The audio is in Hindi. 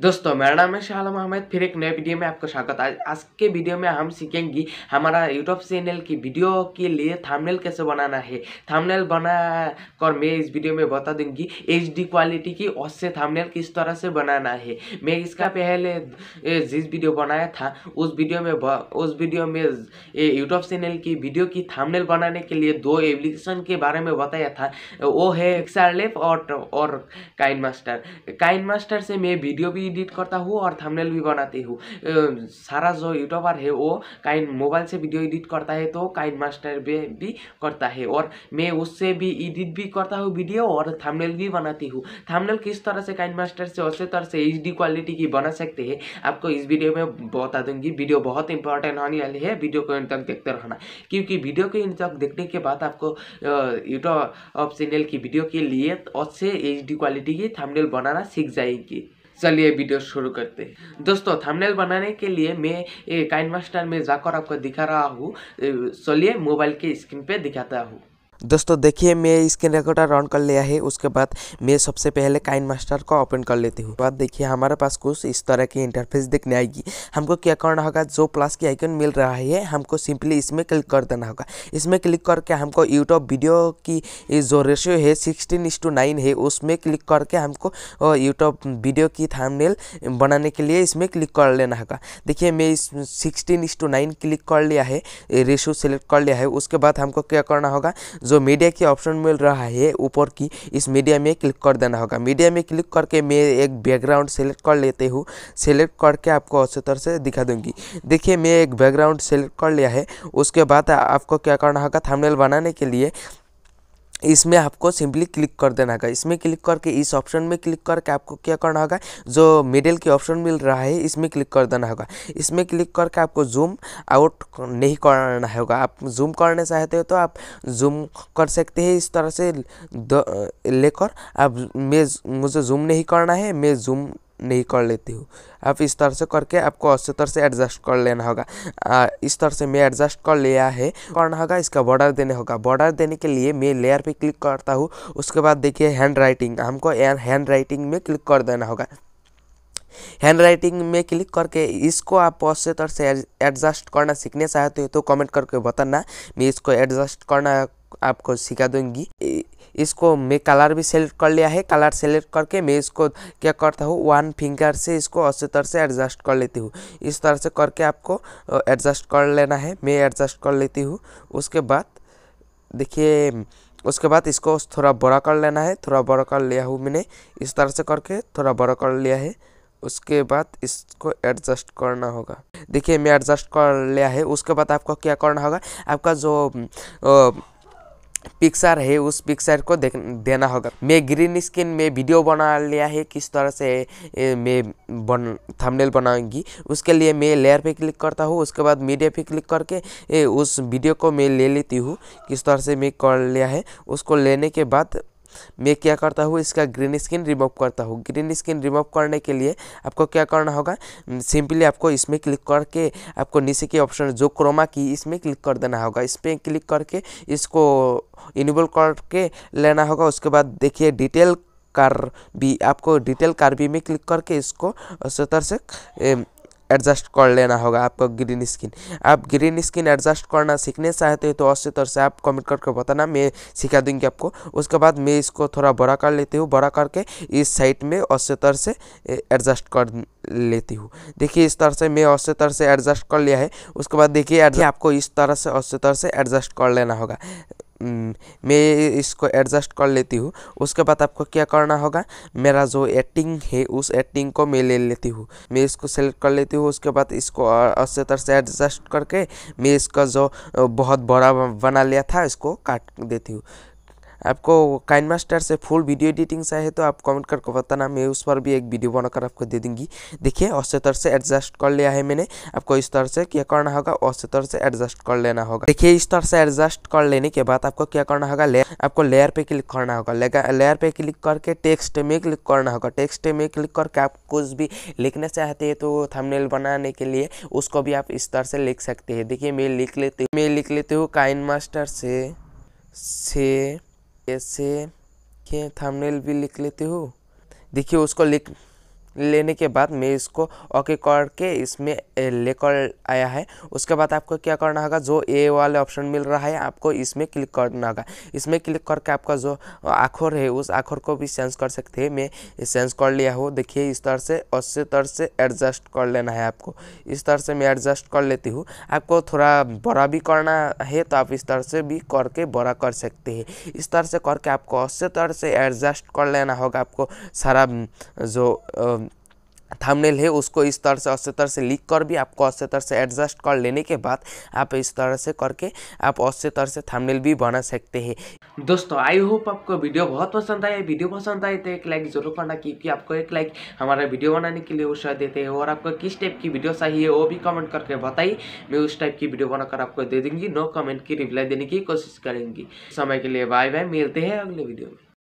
दोस्तों मेरा नाम है शालम अहमद फिर एक नए वीडियो में आपका स्वागत है आज के वीडियो में हम सीखेंगे हमारा यूट्यूब चैनल की वीडियो के लिए थंबनेल कैसे बनाना है थंबनेल बना कर मैं इस वीडियो में बता दूंगी डी क्वालिटी की और से थंबनेल किस तरह से बनाना है मैं इसका पहले जिस वीडियो बनाया था उस वीडियो में उस वीडियो में यूट्यूब चैनल की वीडियो की थंबनेल बनाने के लिए दो एप्लीकेशन के बारे में बताया था वो है एक्सार और काइन मास्टर काइन मास्टर से मैं वीडियो भी एडिट करता हूँ और थंबनेल भी बनाती हूँ सारा जो यूट्यूबर है वो काइन मोबाइल से वीडियो एडिट करता है तो काइन मास्टर भी, भी करता है और मैं उससे भी एडिट भी करता हूँ वीडियो और थंबनेल भी बनाती हूँ थंबनेल किस तरह से काइन मास्टर से उसी तरह से एच क्वालिटी की बना सकते हैं आपको इस वीडियो में बता दूंगी वीडियो बहुत इंपॉर्टेंट होने वाली है वीडियो को इन तक देखते रहना क्योंकि वीडियो को इन तक देखने के बाद आपको यूट्यूब चैनल की वीडियो के लिए उससे एच क्वालिटी की थंबनेल बनाना सीख जाएगी चलिए वीडियो शुरू करते हैं दोस्तों थंबनेल बनाने के लिए मैं काइन मास्टर में जाकर आपको दिखा रहा हूँ चलिए मोबाइल के स्क्रीन पे दिखाता हूँ दोस्तों देखिए मैं इसके रिकॉर्डर रन कर लिया है उसके बाद मैं सबसे पहले काइन मास्टर को ओपन कर लेती हूँ बाद देखिए हमारे पास कुछ इस तरह की इंटरफेस देखने आएगी हमको क्या करना होगा जो प्लस की आइकन मिल रहा है हमको सिंपली इसमें क्लिक कर देना होगा इसमें क्लिक करके हमको यूट्यूब वीडियो की जो रेशियो है सिक्सटीन इस टू नाइन है उसमें क्लिक करके हमको यूट्यूब वीडियो की थामनेल बनाने के लिए इसमें क्लिक कर लेना होगा देखिए मैं इस सिक्सटीन इस टू नाइन क्लिक कर लिया है रेशियो सेलेक्ट कर लिया है उसके बाद हमको क्या करना होगा जो जो मीडिया की ऑप्शन मिल रहा है ऊपर की इस मीडिया में क्लिक कर देना होगा मीडिया में क्लिक करके मैं एक बैकग्राउंड सेलेक्ट कर लेते हूँ सेलेक्ट करके आपको अच्छे तरह से दिखा दूँगी देखिए मैं एक बैकग्राउंड सेलेक्ट कर लिया है उसके बाद आपको क्या करना होगा थंबनेल बनाने के लिए इसमें आपको सिंपली क्लिक कर देना होगा इसमें क्लिक करके इस ऑप्शन में क्लिक करके आपको क्या करना होगा जो मिडिल की ऑप्शन मिल रहा है इसमें क्लिक कर देना होगा इसमें क्लिक करके आपको जूम आउट नहीं करना होगा आप जूम करना चाहते हो तो आप जूम कर सकते हैं इस तरह से लेकर आप मैं मुझे जूम नहीं करना है मैं जूम नहीं कर लेती हूँ आप इस तरह से करके आपको अच्छे तरह से एडजस्ट कर लेना होगा इस तरह से मैं एडजस्ट कर लिया है करना होगा इसका बॉर्डर देने होगा बॉर्डर देने के लिए मैं लेयर पे क्लिक करता हूँ उसके बाद देखिए हैंड राइटिंग हमको हैंड राइटिंग में क्लिक कर देना होगा हैंड राइटिंग में क्लिक करके इसको आप अच्छे तरह से एडजस्ट करना सीखने चाहते हो तो कमेंट करके बताना मैं इसको एडजस्ट करना आपको सिखा दूंगी इसको मैं कलर भी सेलेक्ट कर लिया है कलर सेलेक्ट करके मैं इसको क्या करता हूँ वन फिंगर से इसको अच्छी तरह से एडजस्ट कर लेती हूँ इस तरह से करके आपको एडजस्ट कर लेना है मैं एडजस्ट कर लेती हूँ उसके बाद देखिए उसके बाद इसको थोड़ा बड़ा कर लेना है थोड़ा बड़ा कर लिया हूँ मैंने इस तरह से करके थोड़ा बड़ा कर लिया है उसके बाद इसको एडजस्ट करना होगा देखिए मैं एडजस्ट कर लिया है उसके बाद आपको क्या करना होगा आपका जो ओ, पिक्चर है उस पिक्चर को देख देना होगा मैं ग्रीन स्क्रीन में वीडियो बना लिया है किस तरह से मैं बन थंबनेल बनाऊंगी उसके लिए मैं लेयर पे क्लिक करता हूँ उसके बाद मीडिया पे क्लिक करके ए, उस वीडियो को मैं ले लेती हूँ किस तरह से मैं कर लिया है उसको लेने के बाद मैं क्या करता हूँ इसका ग्रीन स्किन रिमूव करता हूँ ग्रीन स्किन रिमूव करने के लिए आपको क्या करना होगा सिंपली आपको इसमें क्लिक करके आपको नीचे के ऑप्शन जो क्रोमा की इसमें क्लिक कर देना होगा इस पर क्लिक करके इसको इनेबल करके लेना होगा उसके बाद देखिए डिटेल कार भी आपको डिटेल कार भी में क्लिक करके इसको सतर से एडजस्ट कर लेना होगा आपको ग्रीन स्किन आप ग्रीन स्किन एडजस्ट करना सीखने चाहते हो तो अवश्य तौर से आप कमेंट करके बताना मैं सिखा दूंगी आपको उसके बाद मैं इसको थोड़ा बड़ा कर लेती हूँ बड़ा करके इस साइड में अवश्य तौर से एडजस्ट कर लेती हूँ देखिए इस तरह से मैं अवश्य तरह से एडजस्ट कर लिया है उसके बाद देखिए आपको इस तरह से अवश्य तरह से एडजस्ट कर लेना होगा मैं इसको एडजस्ट कर लेती हूँ उसके बाद आपको क्या करना होगा मेरा जो एक्टिंग है उस एक्टिंग को मैं ले लेती हूँ मैं इसको सेलेक्ट कर लेती हूँ उसके बाद इसको अच्छे तरह से एडजस्ट करके मैं इसका जो बहुत बड़ा बना लिया था इसको काट देती हूँ आपको काइन मास्टर से फुल वीडियो एडिटिंग चाहिए तो आप कमेंट करके बताना मैं उस पर भी एक वीडियो बनाकर आपको दे दूँगी देखिए तरह से एडजस्ट कर लिया है मैंने आपको इस तरह से क्या करना होगा औसतर से एडजस्ट कर लेना होगा देखिए इस तरह से एडजस्ट कर लेने के बाद आपको क्या करना होगा लेयर आपको लेयर पे क्लिक करना होगा लेयर पे क्लिक करके टेक्स्ट में क्लिक करना होगा टेक्स्ट में क्लिक करके आप कुछ भी लिखना चाहते हैं तो थंबनेल बनाने के लिए उसको भी आप इस तरह से लिख सकते हैं देखिए मैं लिख लेती मैं लिख लेती हूँ काइन मास्टर से से ऐसे के थंबनेल भी लिख लेते हो देखिए उसको लिख लेने के बाद मैं इसको ओके करके इसमें लेकर आया है उसके बाद आपको क्या करना होगा जो ए वाले ऑप्शन मिल रहा है आपको इसमें क्लिक करना होगा इसमें क्लिक करके आपका जो आखर है उस आखर को भी चेंज कर सकते हैं मैं चेंज कर लिया हूँ देखिए इस तरह से अस्सी तरह से एडजस्ट कर लेना है आपको इस तरह से मैं एडजस्ट कर लेती हूँ आपको थोड़ा बड़ा भी करना है तो आप इस तरह से भी करके बड़ा कर सकते हैं इस तरह से करके आपको अस्सी तरह से एडजस्ट कर लेना होगा आपको सारा जो थामनेल है उसको इस तरह से अच्छे तरह से लिख कर भी आपको अच्छे तरह से एडजस्ट कर लेने के बाद आप इस तरह से करके आप अच्छे तरह से थामनेल भी बना सकते हैं दोस्तों आई होप आपको वीडियो बहुत पसंद आए वीडियो पसंद आए तो एक लाइक जरूर करना क्योंकि आपको एक लाइक हमारा वीडियो बनाने के लिए उत्साह देते हैं और आपको किस टाइप की वीडियो चाहिए वो भी कमेंट करके बताइए मैं उस टाइप की वीडियो बनाकर आपको दे दूंगी नो कमेंट की रिप्लाई देने की कोशिश करेंगी समय के लिए बाय बाय मिलते हैं अगले वीडियो में